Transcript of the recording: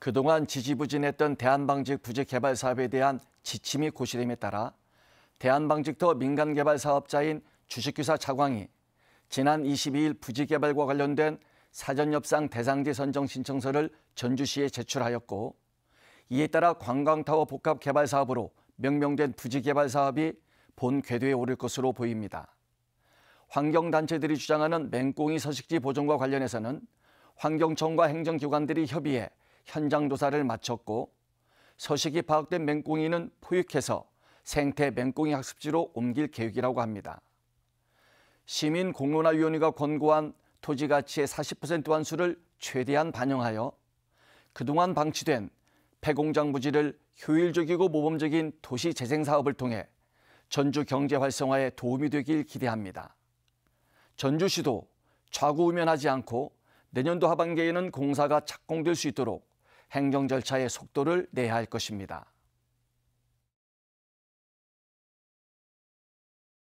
그동안 지지부진했던 대한방직 부지 개발 사업에 대한 지침이 고시됨에 따라 대한방직도 민간 개발 사업자인 주식회사 자광이 지난 22일 부지 개발과 관련된 사전 협상 대상지 선정 신청서를 전주시에 제출하였고 이에 따라 관광타워 복합 개발 사업으로 명명된 부지 개발 사업이 본 궤도에 오를 것으로 보입니다. 환경단체들이 주장하는 맹꽁이 서식지 보존과 관련해서는 환경청과 행정기관들이 협의해 현장 조사를 마쳤고 서식이 파악된 맹꽁이는 포획해서 생태 맹꽁이 학습지로 옮길 계획이라고 합니다. 시민 공론화위원회가 권고한 토지 가치의 40% 완수를 최대한 반영하여 그동안 방치된 폐공장 부지를 효율적이고 모범적인 도시 재생 사업을 통해 전주 경제 활성화에 도움이 되길 기대합니다. 전주시도 좌우우면하지 않고 내년도 하반기에는 공사가 착공될 수 있도록 행정 절차의 속도를 내야 할 것입니다.